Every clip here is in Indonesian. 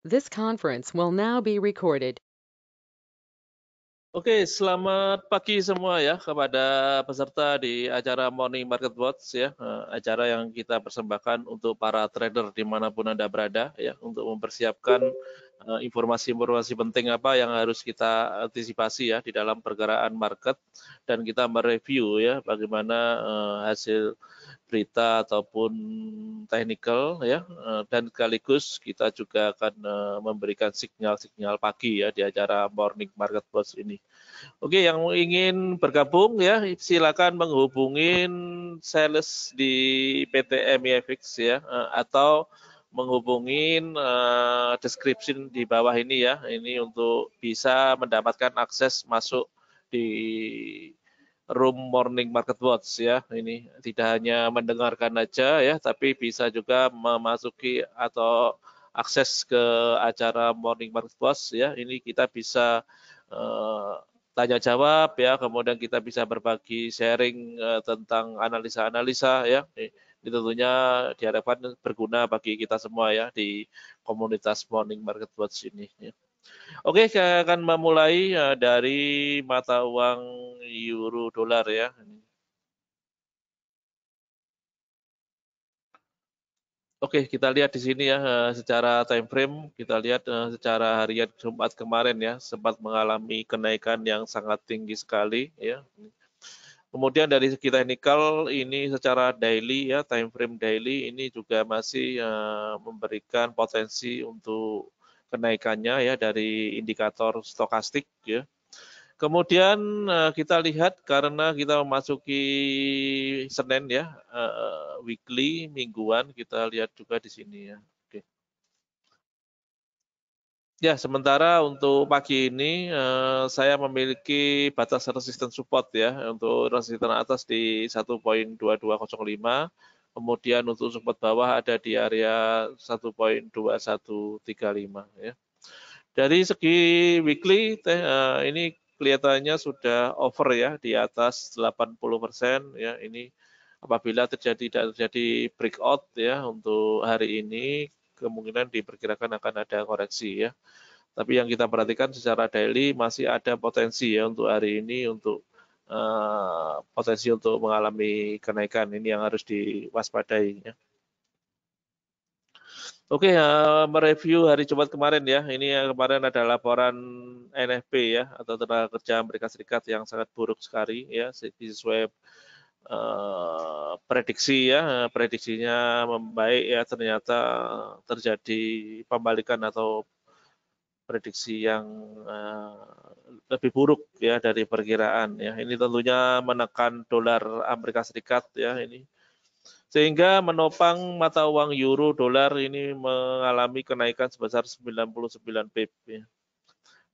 This conference will now be recorded. Oke, selamat pagi semua ya kepada peserta di acara Morning Market Watch ya, eh, acara yang kita persembahkan untuk para trader dimanapun anda berada ya, untuk mempersiapkan eh, informasi-informasi penting apa yang harus kita antisipasi ya di dalam pergerakan market dan kita mereview ya bagaimana eh, hasil berita ataupun technical ya eh, dan sekaligus kita juga akan eh, memberikan sinyal-sinyal pagi ya di acara Morning Market Plus ini. Oke, yang ingin bergabung ya silakan menghubungi sales di PT MIFX e ya eh, atau menghubungi deskripsi di bawah ini ya. Ini untuk bisa mendapatkan akses masuk di room morning market watch ya. Ini tidak hanya mendengarkan aja ya, tapi bisa juga memasuki atau akses ke acara morning market watch ya. Ini kita bisa eh, tanya jawab ya, kemudian kita bisa berbagi sharing uh, tentang analisa-analisa ya. Ini tentunya diharapkan berguna bagi kita semua ya di komunitas morning market watch ini. Ya. Oke, saya akan memulai eh, dari mata uang euro dolar ya. Oke, kita lihat di sini ya eh, secara time frame, kita lihat eh, secara harian Jumat kemarin ya sempat mengalami kenaikan yang sangat tinggi sekali ya. Kemudian dari segi teknikal ini secara daily ya time frame daily ini juga masih memberikan potensi untuk kenaikannya ya dari indikator stokastik ya. Kemudian eh, kita lihat karena kita memasuki Senin ya eh, weekly mingguan kita lihat juga di sini ya. Oke. Ya, sementara untuk pagi ini eh, saya memiliki batas resisten support ya untuk resisten atas di 1.2205 Kemudian untuk support bawah ada di area 1.2135 ya. Dari segi weekly eh, ini kelihatannya sudah over ya di atas 80% ya ini apabila terjadi tidak terjadi breakout ya untuk hari ini kemungkinan diperkirakan akan ada koreksi ya. Tapi yang kita perhatikan secara daily masih ada potensi ya untuk hari ini untuk Eh, potensi untuk mengalami kenaikan ini yang harus diwaspadai. Ya. Oke, uh, mereview hari Jumat kemarin ya. Ini yang kemarin ada laporan NFP ya atau tenaga kerja Amerika Serikat yang sangat buruk sekali ya sesuai Uh, prediksi ya prediksinya membaik ya ternyata terjadi pembalikan atau prediksi yang eh, lebih buruk ya dari perkiraan ya. Ini tentunya menekan dolar Amerika Serikat ya ini. Sehingga menopang mata uang euro dolar ini mengalami kenaikan sebesar 99 pip ya.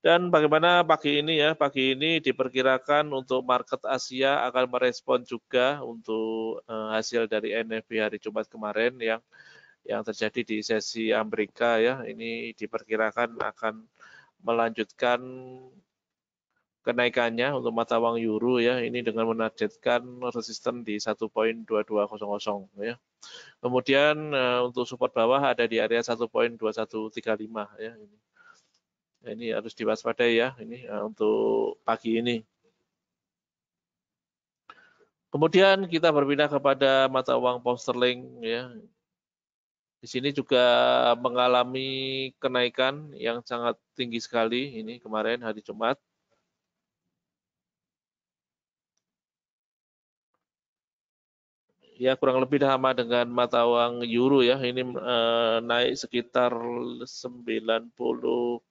Dan bagaimana pagi ini ya, pagi ini diperkirakan untuk market Asia akan merespon juga untuk eh, hasil dari NFP hari Jumat kemarin yang yang terjadi di sesi Amerika ya ini diperkirakan akan melanjutkan kenaikannya untuk mata uang euro ya ini dengan menargetkan resisten di 1.2200 ya. Kemudian eh, untuk support bawah ada di area 1.2135 ya ini. Nah, ini harus diwaspadai ya ini eh, untuk pagi ini. Kemudian kita berpindah kepada mata uang pound sterling ya. Di sini juga mengalami kenaikan yang sangat tinggi sekali ini kemarin hari Jumat. Ya kurang lebih sama dengan mata uang euro ya. Ini eh, naik sekitar 95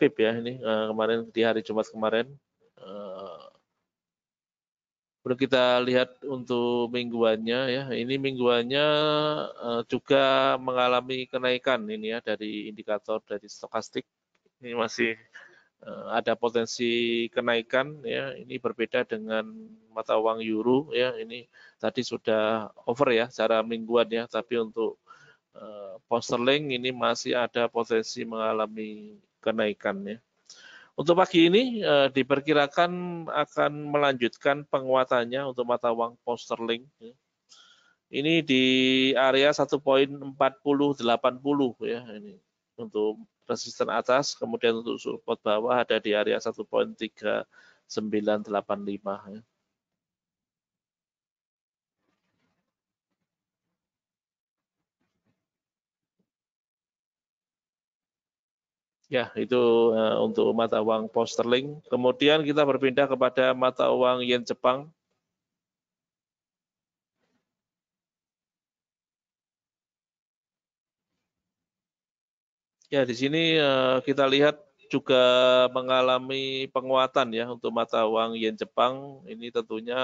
pip ya ini eh, kemarin di hari Jumat kemarin. Lalu kita lihat untuk mingguannya ya. Ini mingguannya eh, juga mengalami kenaikan ini ya dari indikator dari stokastik. Ini masih eh, ada potensi kenaikan ya. Ini berbeda dengan mata uang euro ya. Ini tadi sudah over ya secara mingguan ya, tapi untuk uh, ini masih ada potensi mengalami kenaikan ya. Untuk pagi ini eh, diperkirakan akan melanjutkan penguatannya untuk mata uang posterling. Ya. Ini di area 1.4080 ya ini untuk resisten atas, kemudian untuk support bawah ada di area 1.3985 ya. Ya, itu eh, untuk mata uang pound Kemudian kita berpindah kepada mata uang yen Jepang. Ya, di sini eh, kita lihat juga mengalami penguatan ya untuk mata uang yen Jepang. Ini tentunya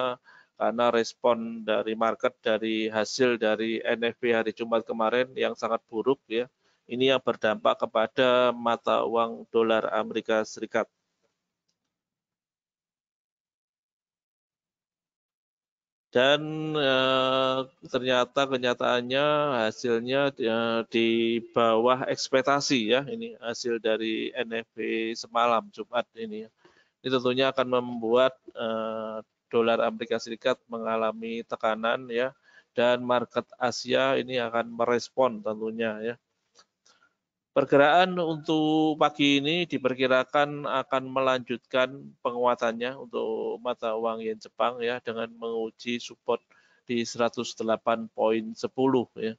karena respon dari market dari hasil dari NFP hari Jumat kemarin yang sangat buruk ya ini yang berdampak kepada mata uang dolar Amerika Serikat. dan e, ternyata kenyataannya hasilnya di, eh, di bawah ekspektasi ya ini hasil dari NFP semalam Jumat ini ini tentunya akan membuat e, dolar Amerika Serikat mengalami tekanan ya dan market Asia ini akan merespon tentunya ya Pergerakan untuk pagi ini diperkirakan akan melanjutkan penguatannya untuk mata uang yen Jepang ya dengan menguji support di 108.10 ya.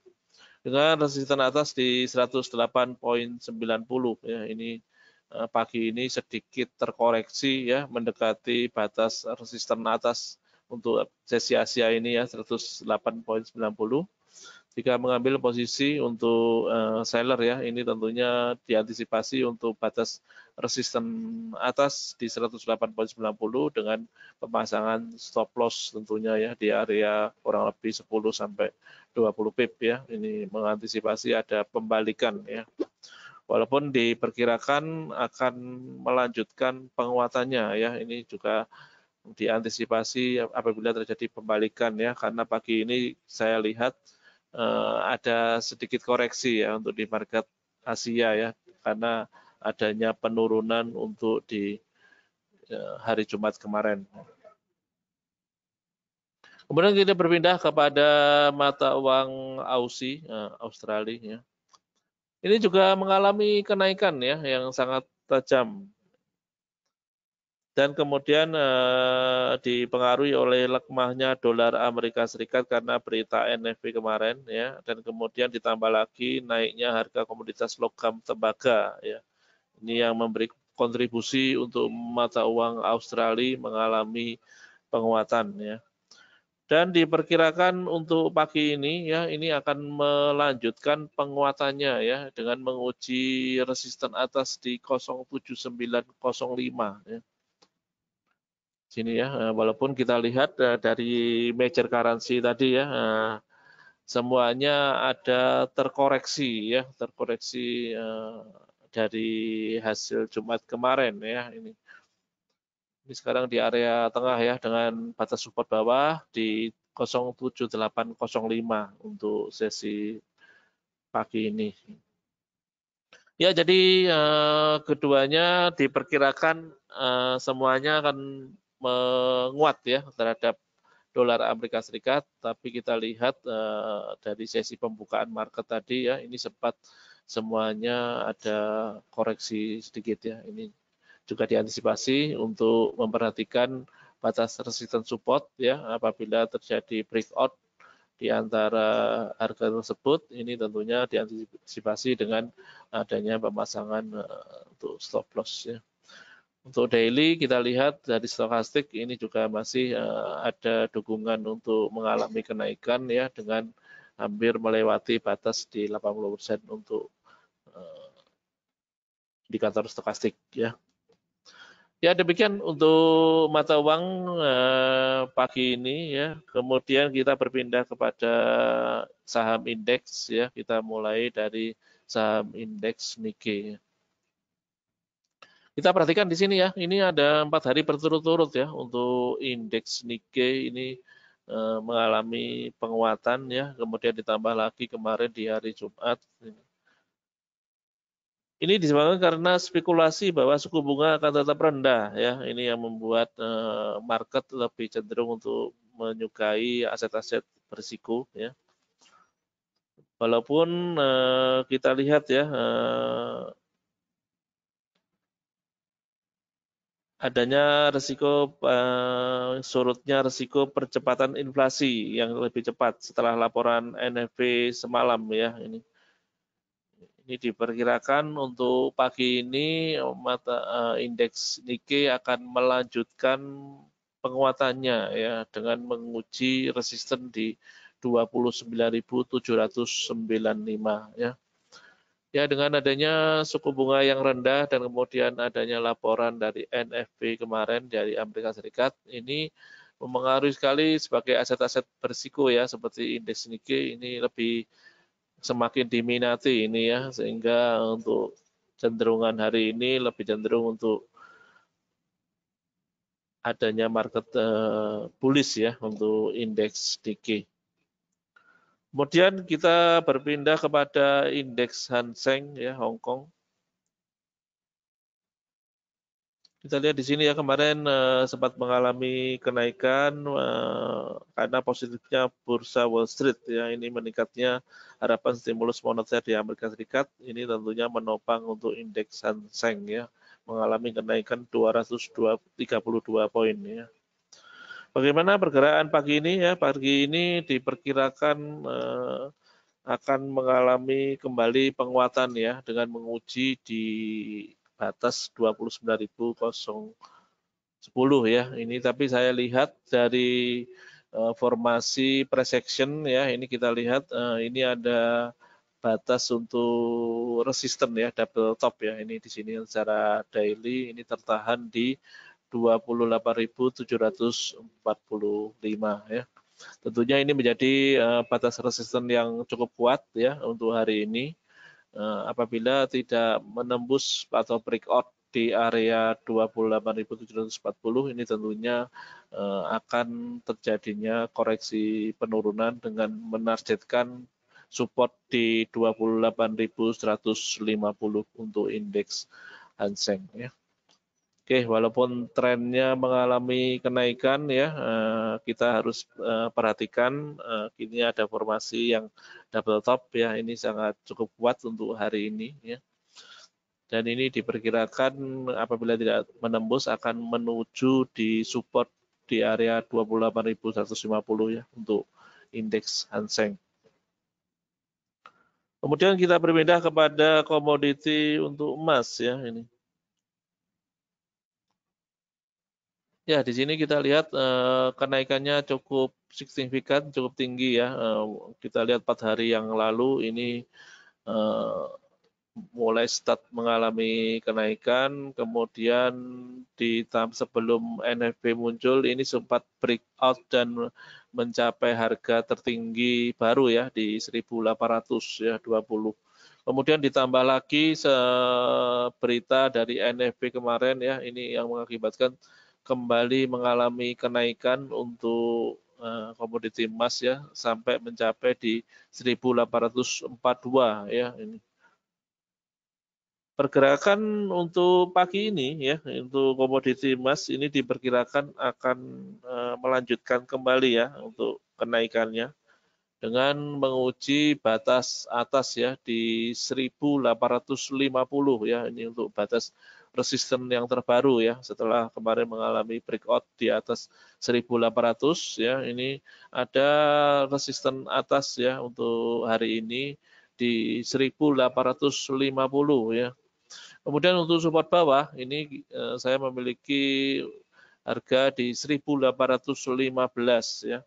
Dengan resisten atas di 108.90 ya. Ini eh, pagi ini sedikit terkoreksi ya mendekati batas resisten atas untuk sesi Asia ini ya 108.90 jika mengambil posisi untuk uh, seller ya ini tentunya diantisipasi untuk batas resisten atas di 108.90 dengan pemasangan stop loss tentunya ya di area kurang lebih 10 sampai 20 pip ya ini mengantisipasi ada pembalikan ya walaupun diperkirakan akan melanjutkan penguatannya ya ini juga diantisipasi apabila terjadi pembalikan ya karena pagi ini saya lihat Eh, ada sedikit koreksi ya untuk di market Asia ya karena adanya penurunan untuk di eh, hari Jumat kemarin. Kemudian kita berpindah kepada mata uang Aussie, eh, Australia. Ya. Ini juga mengalami kenaikan ya yang sangat tajam dan kemudian eh, dipengaruhi oleh lemahnya dolar Amerika Serikat karena berita NFP kemarin ya dan kemudian ditambah lagi naiknya harga komoditas logam tembaga ya ini yang memberi kontribusi untuk mata uang Australia mengalami penguatan ya dan diperkirakan untuk pagi ini ya ini akan melanjutkan penguatannya ya dengan menguji resisten atas di 07905 ya sini ya. Eh, walaupun kita lihat eh, dari major currency tadi ya, eh, semuanya ada terkoreksi ya, terkoreksi dari hasil Jumat kemarin ya ini. Ini sekarang di area tengah ya dengan batas support bawah di 07805 untuk sesi pagi ini. Ya, jadi eh, keduanya diperkirakan eh, semuanya akan menguat ya terhadap dolar Amerika Serikat, tapi kita lihat uh, dari sesi pembukaan market tadi ya, ini sempat semuanya ada koreksi sedikit ya. Ini juga diantisipasi untuk memperhatikan batas resistance support ya apabila terjadi breakout di antara harga tersebut ini tentunya diantisipasi dengan adanya pemasangan eh, untuk stop loss ya. Untuk daily kita lihat dari stokastik ini juga masih eh, ada dukungan untuk mengalami kenaikan ya dengan hampir melewati batas di 80% untuk uh, eh, kantor stokastik ya. Ya demikian untuk mata uang eh, pagi ini ya. Kemudian kita berpindah kepada saham indeks ya. Kita mulai dari saham indeks Nikkei. Kita perhatikan di sini ya, ini ada empat hari berturut-turut ya untuk indeks Nikkei ini eh, mengalami penguatan ya, kemudian ditambah lagi kemarin di hari Jumat. Ini disebabkan karena spekulasi bahwa suku bunga akan tetap rendah ya, ini yang membuat eh, market lebih cenderung untuk menyukai aset-aset berisiko ya. Walaupun eh, kita lihat ya. adanya resiko uh, surutnya resiko percepatan inflasi yang lebih cepat setelah laporan NFP semalam ya ini ini diperkirakan untuk pagi ini mata uh, indeks Nikkei akan melanjutkan penguatannya ya dengan menguji resisten di 29.795 ya. Ya, dengan adanya suku bunga yang rendah dan kemudian adanya laporan dari NFP kemarin dari Amerika Serikat ini mempengaruhi sekali sebagai aset-aset bersiko ya seperti indeks Nikkei ini lebih semakin diminati ini ya sehingga untuk cenderungan hari ini lebih cenderung untuk adanya market uh, bullish ya untuk indeks Nikkei. Kemudian kita berpindah kepada indeks Hanseng ya Hong Kong. Kita lihat di sini ya kemarin eh, sempat mengalami kenaikan eh, karena positifnya bursa Wall Street ya ini meningkatnya harapan stimulus moneter di Amerika Serikat ini tentunya menopang untuk indeks Hanseng ya mengalami kenaikan 232 poin ya. Bagaimana pergerakan pagi ini ya? Pagi ini diperkirakan eh, akan mengalami kembali penguatan ya dengan menguji di batas 29.010 ya. Ini tapi saya lihat dari eh, formasi presection ya. Ini kita lihat eh, ini ada batas untuk resisten ya double top ya ini di sini secara daily ini tertahan di 28.745 ya. Tentunya ini menjadi uh, batas resisten yang cukup kuat ya untuk hari ini. Uh, apabila tidak menembus atau breakout di area 28.740 ini tentunya uh, akan terjadinya koreksi penurunan dengan menargetkan support di 28.150 untuk indeks Hanseng ya. Oke, walaupun trennya mengalami kenaikan ya, eh, kita harus eh, perhatikan eh, kini ada formasi yang double top ya, ini sangat cukup kuat untuk hari ini ya. Dan ini diperkirakan apabila tidak menembus akan menuju di support di area 28.150 ya untuk indeks Hanseng. Kemudian kita berpindah kepada komoditi untuk emas ya ini. Ya, di sini kita lihat eh, kenaikannya cukup signifikan, cukup tinggi ya. Eh, kita lihat empat hari yang lalu ini eh, mulai start mengalami kenaikan, kemudian di sebelum NFP muncul ini sempat breakout dan mencapai harga tertinggi baru ya di 1.800 ya 20. Kemudian ditambah lagi berita dari NFP kemarin ya ini yang mengakibatkan kembali mengalami kenaikan untuk eh, komoditi emas ya sampai mencapai di 1842 ya ini. Pergerakan untuk pagi ini ya untuk komoditi emas ini diperkirakan akan eh, melanjutkan kembali ya untuk kenaikannya dengan menguji batas atas ya di 1850 ya ini untuk batas resisten yang terbaru ya setelah kemarin mengalami breakout di atas 1800 ya ini ada resisten atas ya untuk hari ini di 1850 ya kemudian untuk support bawah ini eh, saya memiliki harga di 1815 ya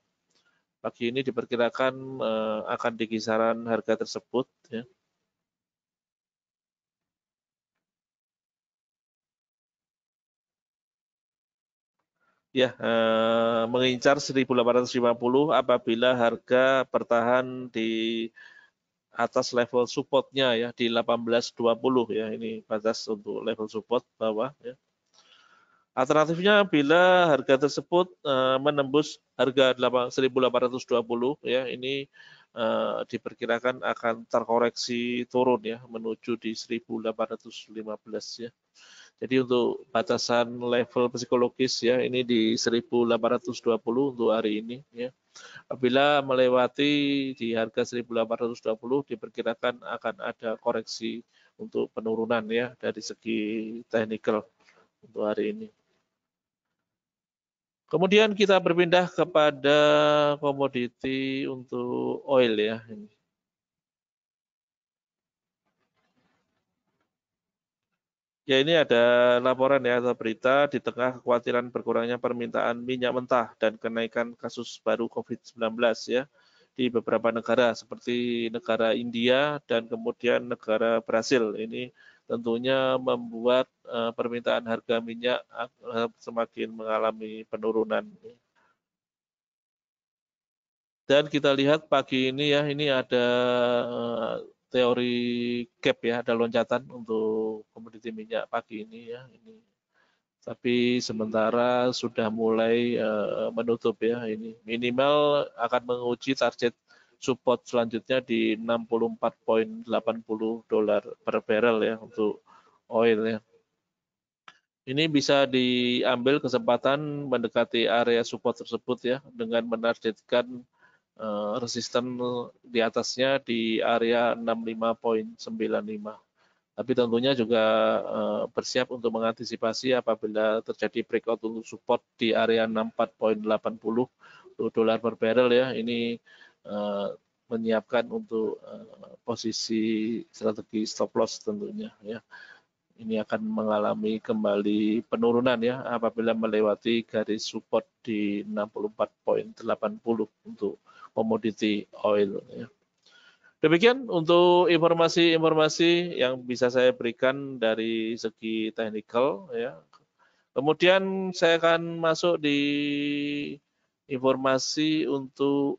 pagi ini diperkirakan eh, akan di kisaran harga tersebut ya Ya, eh, mengincar 1850 apabila harga bertahan di atas level supportnya ya di 1820 ya ini batas untuk level support bawah ya. Alternatifnya bila harga tersebut eh, menembus harga 1820 ya ini eh, diperkirakan akan terkoreksi turun ya menuju di 1815 ya. Jadi untuk batasan level psikologis ya ini di 1820 untuk hari ini ya. Apabila melewati di harga 1820 diperkirakan akan ada koreksi untuk penurunan ya dari segi technical untuk hari ini. Kemudian kita berpindah kepada komoditi untuk oil ya. Ini. Ya ini ada laporan ya atau berita di tengah kekhawatiran berkurangnya permintaan minyak mentah dan kenaikan kasus baru COVID-19 ya di beberapa negara seperti negara India dan kemudian negara Brasil. Ini tentunya membuat eh, permintaan harga minyak eh, semakin mengalami penurunan. Dan kita lihat pagi ini ya, ini ada eh, teori gap ya ada loncatan untuk komoditi minyak pagi ini ya ini tapi sementara sudah mulai uh, menutup ya ini minimal akan menguji target support selanjutnya di 64.80 dolar per barrel ya untuk oil ya ini bisa diambil kesempatan mendekati area support tersebut ya dengan menargetkan Eh, resisten eh, di atasnya di area 65.95. Tapi tentunya juga eh, bersiap untuk mengantisipasi apabila terjadi breakout untuk support di area 64.80 dolar per barrel ya. Ini menyiapkan untuk posisi strategi stop loss tentunya ya ini akan mengalami kembali penurunan ya apabila melewati garis support di 64.80 untuk komoditi oil ya. Demikian untuk informasi-informasi yang bisa saya berikan dari segi technical ya. Kemudian saya akan masuk di informasi untuk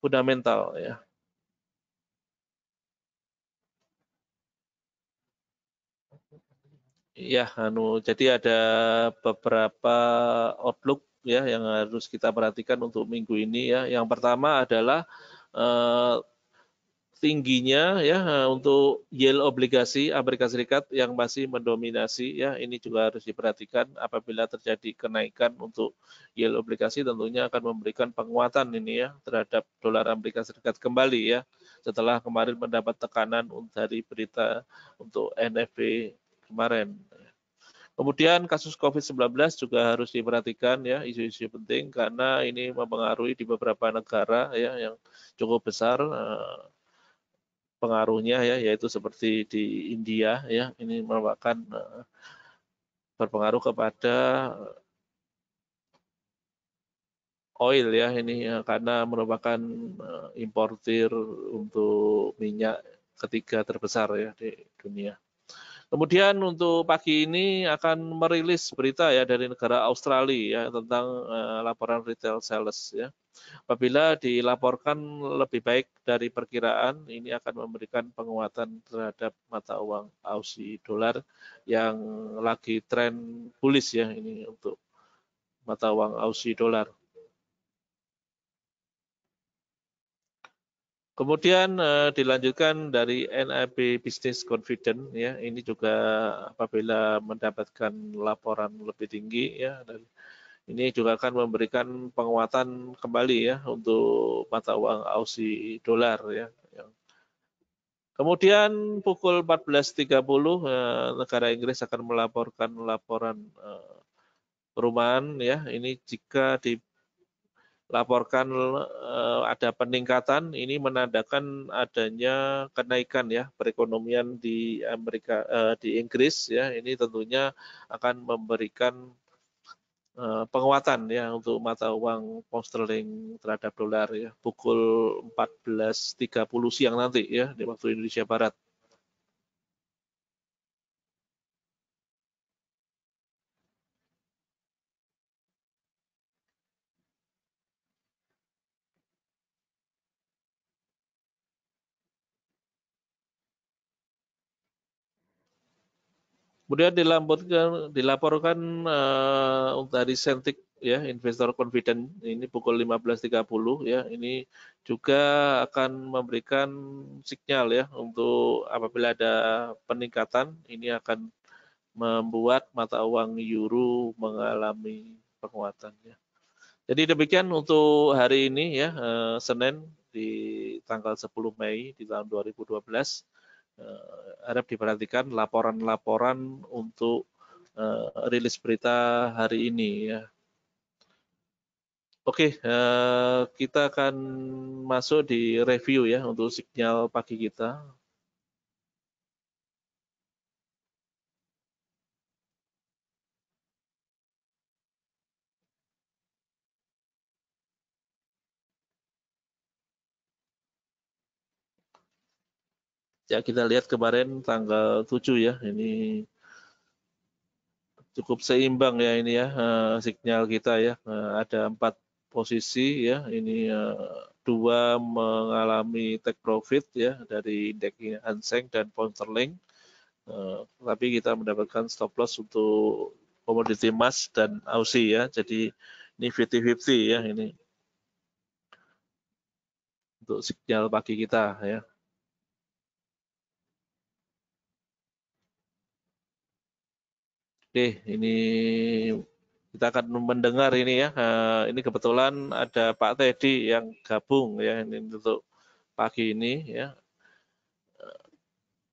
fundamental ya. Ya, anu, jadi ada beberapa outlook ya yang harus kita perhatikan untuk minggu ini ya. Yang pertama adalah eh, tingginya ya eh, untuk yield obligasi Amerika Serikat yang masih mendominasi ya ini juga harus diperhatikan apabila terjadi kenaikan untuk yield obligasi tentunya akan memberikan penguatan ini ya terhadap dolar Amerika Serikat kembali ya setelah kemarin mendapat tekanan dari berita untuk NFP kemarin. Kemudian kasus COVID-19 juga harus diperhatikan ya isu-isu penting karena ini mempengaruhi di beberapa negara ya yang cukup besar eh, pengaruhnya ya yaitu seperti di India ya ini merupakan eh, berpengaruh kepada eh, oil ya ini ya, karena merupakan importer importir untuk minyak ketiga terbesar ya di dunia. Kemudian untuk pagi ini akan merilis berita ya dari negara Australia ya tentang uh, laporan retail sales ya. Apabila dilaporkan lebih baik dari perkiraan, ini akan memberikan penguatan terhadap mata uang Aussie dolar yang lagi tren bullish ya ini untuk mata uang Aussie dolar. Kemudian uh, dilanjutkan dari NIP Business Confident ya, ini juga apabila mendapatkan laporan lebih tinggi ya dan ini juga akan memberikan penguatan kembali ya untuk mata uang Aussie dolar ya. Kemudian pukul 14.30 eh, negara Inggris akan melaporkan laporan eh, perumahan ya. Ini jika di laporkan eh, ada peningkatan, ini menandakan adanya kenaikan ya perekonomian di Amerika eh, di Inggris ya. Ini tentunya akan memberikan eh, penguatan ya untuk mata uang pound sterling terhadap dolar ya pukul 14.30 siang nanti ya di waktu Indonesia Barat. Kemudian dilaporkan, dilaporkan uh, eh, dari Sentik ya investor confident ini pukul 15.30 ya ini juga akan memberikan sinyal ya untuk apabila ada peningkatan ini akan membuat mata uang euro mengalami penguatan ya. Jadi demikian untuk hari ini ya eh, Senin di tanggal 10 Mei di tahun 2012 harap eh, diperhatikan laporan-laporan untuk uh, rilis berita hari ini ya. Oke, uh, kita akan masuk di review ya untuk sinyal pagi kita. ya kita lihat kemarin tanggal 7 ya ini cukup seimbang ya ini ya uh, signal kita ya uh, ada empat posisi ya ini uh, dua mengalami take profit ya dari indeks Hanseng dan pointer link. uh, tapi kita mendapatkan stop loss untuk komoditi emas dan Aussie ya jadi ini 50-50 ya ini untuk signal pagi kita ya Oke, ini kita akan mendengar ini ya. Eh, ini kebetulan ada Pak Teddy yang gabung ya ini untuk pagi ini ya. Eh,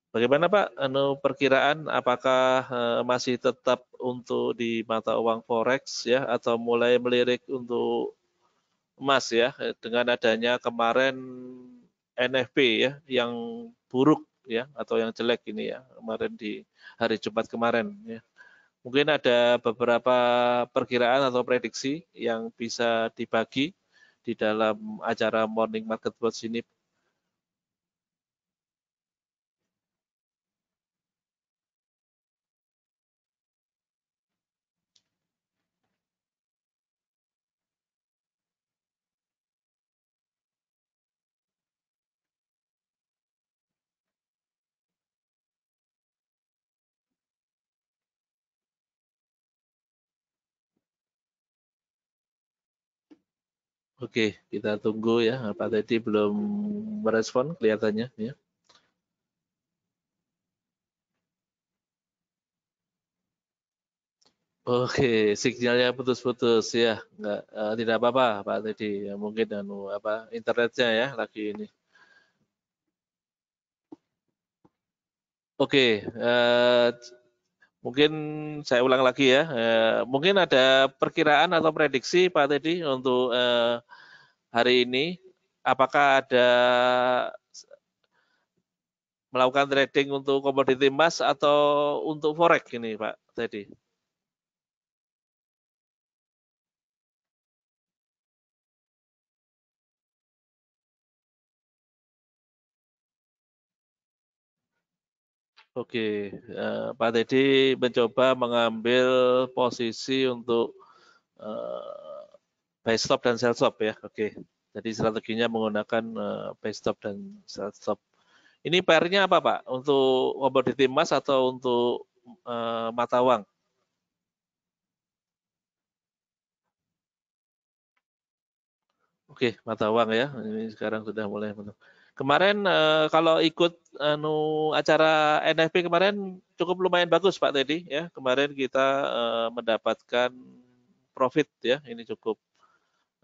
bagaimana Pak, anu perkiraan apakah eh, masih tetap untuk di mata uang forex ya atau mulai melirik untuk emas ya dengan adanya kemarin NFP ya yang buruk ya atau yang jelek ini ya kemarin di hari Jumat kemarin ya. Mungkin ada beberapa perkiraan atau prediksi yang bisa dibagi di dalam acara Morning Market Watch ini Oke, kita tunggu ya. Pak Teddy belum merespon kelihatannya ya. Oke, sinyalnya putus-putus ya. Enggak uh, eh, tidak apa-apa Pak Teddy. Ya, mungkin dan apa internetnya ya lagi ini. Oke, uh, Mungkin saya ulang lagi ya, eh, mungkin ada perkiraan atau prediksi Pak Teddy untuk eh, hari ini, apakah ada melakukan trading untuk komoditi emas atau untuk forex ini Pak Teddy? Oke, uh, Pak Teddy mencoba mengambil posisi untuk uh, eh, buy stop dan sell stop ya. Oke, jadi strateginya menggunakan uh, eh, buy stop dan sell stop. Ini PR-nya apa Pak? Untuk di Timas atau untuk mata uang? Oke, mata uang ya. Ini sekarang sudah mulai menunggu. Kemarin uh, kalau ikut anu acara NFP kemarin cukup lumayan bagus Pak Teddy ya. Kemarin kita uh, mendapatkan profit ya. Ini cukup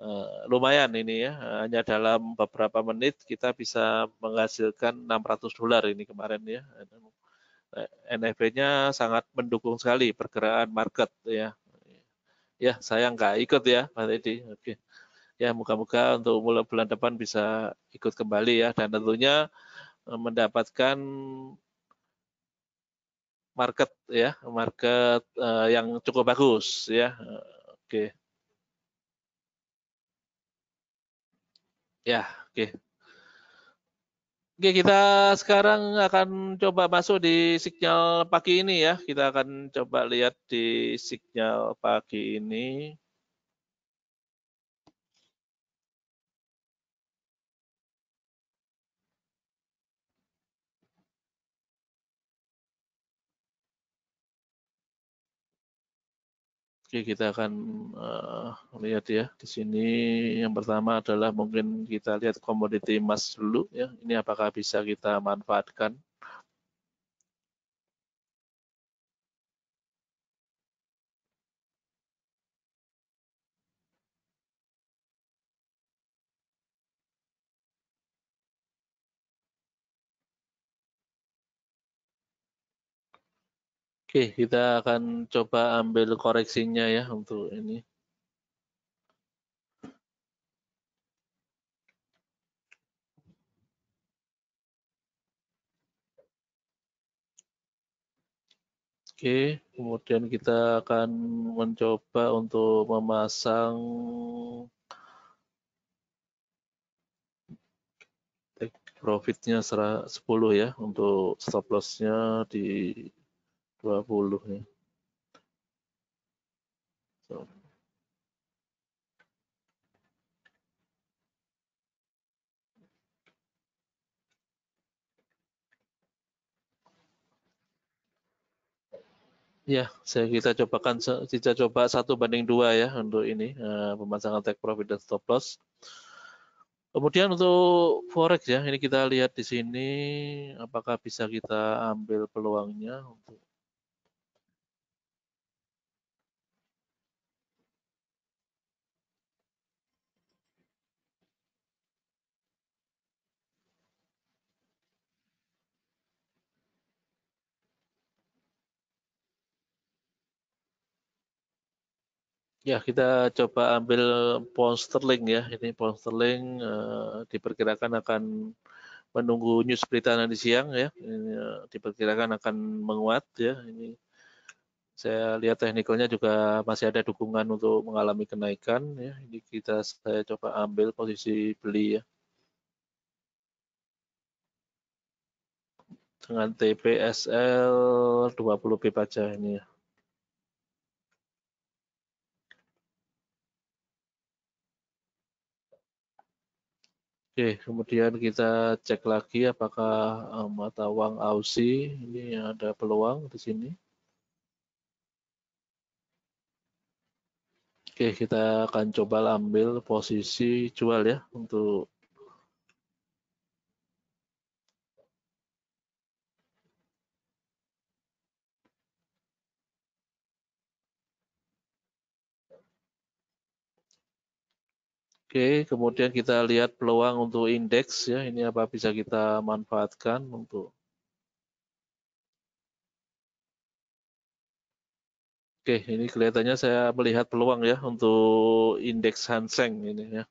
uh, lumayan ini ya. Hanya dalam beberapa menit kita bisa menghasilkan 600 dolar ini kemarin ya. NFP-nya anu, sangat mendukung sekali pergerakan market ya. Ya, saya nggak ikut ya Pak Teddy. Oke. Okay ya moga-moga untuk mulai bulan depan bisa ikut kembali ya dan tentunya eh, mendapatkan market ya market uh, yang cukup bagus ya oke okay. ya oke okay. Oke, kita sekarang akan coba masuk di signal pagi ini ya. Kita akan coba lihat di signal pagi ini. Oke, kita akan uh, lihat ya. Di sini yang pertama adalah mungkin kita lihat komoditi emas dulu ya. Ini apakah bisa kita manfaatkan Oke, kita akan coba ambil koreksinya ya untuk ini. Oke, kemudian kita akan mencoba untuk memasang profitnya 10 ya untuk stop lossnya di 20 nih. Ya, saya kita cobakan kita coba satu banding dua ya untuk ini eh, pemasangan take profit dan stop loss. Kemudian untuk forex ya, ini kita lihat di sini apakah bisa kita ambil peluangnya untuk Ya, kita coba ambil pound sterling ya. Ini pound sterling uh, diperkirakan akan menunggu news berita nanti siang ya. Ini, uh, diperkirakan akan menguat ya. Ini saya lihat teknikalnya juga masih ada dukungan untuk mengalami kenaikan ya. Ini kita saya coba ambil posisi beli ya. Dengan TPSL 20 pip aja ini ya. Oke, kemudian kita cek lagi apakah eh, mata uang Aussie ini ada peluang di sini. Oke, kita akan coba ambil posisi jual ya untuk Oke, kemudian kita lihat peluang untuk indeks ya. Ini apa bisa kita manfaatkan untuk Oke, ini kelihatannya saya melihat peluang ya untuk indeks Hanseng ini ya.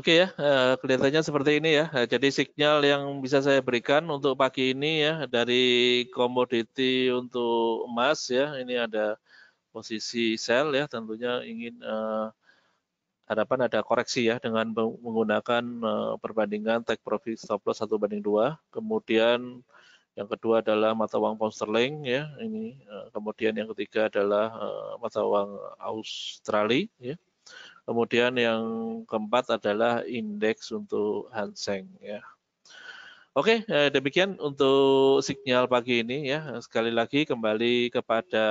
Oke ya, eh, kelihatannya seperti ini ya. Eh, jadi signal yang bisa saya berikan untuk pagi ini ya dari komoditi untuk emas ya. Ini ada posisi sell ya, tentunya ingin eh, harapan ada koreksi ya dengan menggunakan perbandingan take profit stop loss satu banding dua. Kemudian yang kedua adalah mata uang pound sterling ya. Ini kemudian yang ketiga adalah mata uang Australia ya. Kemudian yang keempat adalah indeks untuk Hanseng ya. Oke, eh, demikian untuk sinyal pagi ini ya. Sekali lagi kembali kepada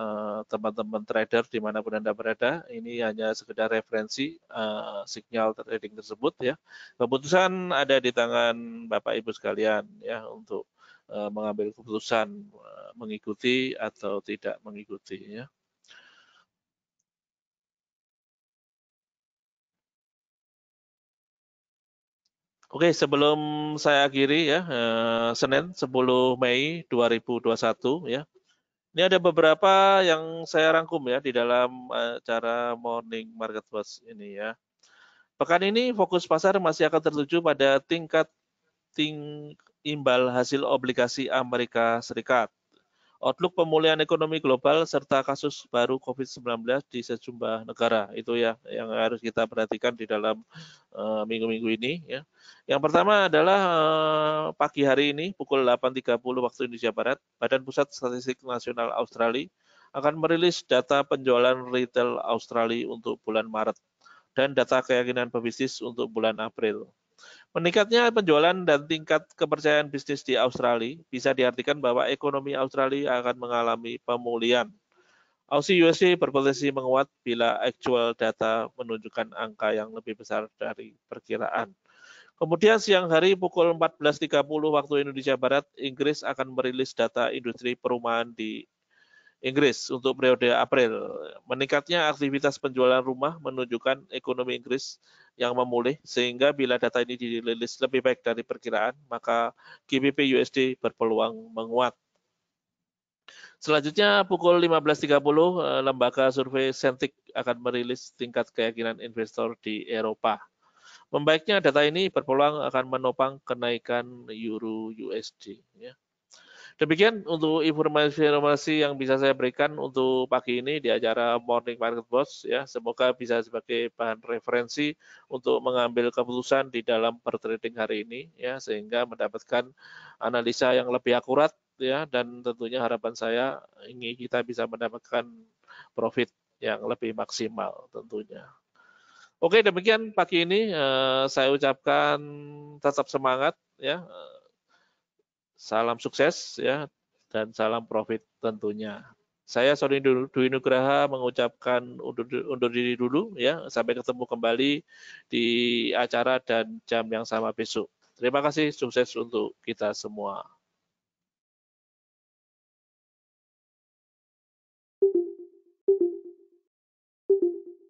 eh, teman-teman trader dimanapun Anda berada. Ini hanya sekedar referensi eh, signal trading tersebut ya. Keputusan ada di tangan Bapak Ibu sekalian ya untuk eh, mengambil keputusan mengikuti atau tidak mengikuti ya. Oke, sebelum saya akhiri ya, eh, Senin 10 Mei 2021 ya. Ini ada beberapa yang saya rangkum ya di dalam acara Morning Market Watch ini ya. Pekan ini fokus pasar masih akan tertuju pada tingkat ting imbal hasil obligasi Amerika Serikat outlook pemulihan ekonomi global serta kasus baru COVID-19 di sejumlah negara. Itu ya yang harus kita perhatikan di dalam eh, minggu-minggu uh, ini. Ya. Yang pertama adalah uh, pagi hari ini pukul 8.30 waktu Indonesia Barat, Badan Pusat Statistik Nasional Australia akan merilis data penjualan retail Australia untuk bulan Maret dan data keyakinan pebisnis untuk bulan April. Meningkatnya penjualan dan tingkat kepercayaan bisnis di Australia bisa diartikan bahwa ekonomi Australia akan mengalami pemulihan. Aussie USD berpotensi menguat bila actual data menunjukkan angka yang lebih besar dari perkiraan. Kemudian siang hari pukul 14.30 waktu Indonesia Barat, Inggris akan merilis data industri perumahan di Inggris untuk periode April. Meningkatnya aktivitas penjualan rumah menunjukkan ekonomi Inggris yang memulih, sehingga bila data ini dirilis lebih baik dari perkiraan, maka GBP USD berpeluang menguat. Selanjutnya pukul 15.30 eh, lembaga survei Sentik akan merilis tingkat keyakinan investor di Eropa. Membaiknya data ini berpeluang akan menopang kenaikan euro USD. Ya. Demikian untuk informasi-informasi yang bisa saya berikan untuk pagi ini di acara Morning Market Boss ya. Semoga bisa sebagai bahan referensi untuk mengambil keputusan di dalam bertrading hari ini ya sehingga mendapatkan analisa yang lebih akurat ya dan tentunya harapan saya ini kita bisa mendapatkan profit yang lebih maksimal tentunya. Oke, demikian pagi ini eh, saya ucapkan tetap semangat ya. Salam sukses ya dan salam profit tentunya. Saya Sony Dwi Nugraha mengucapkan undur, undur diri dulu ya sampai ketemu kembali di acara dan jam yang sama besok. Terima kasih sukses untuk kita semua.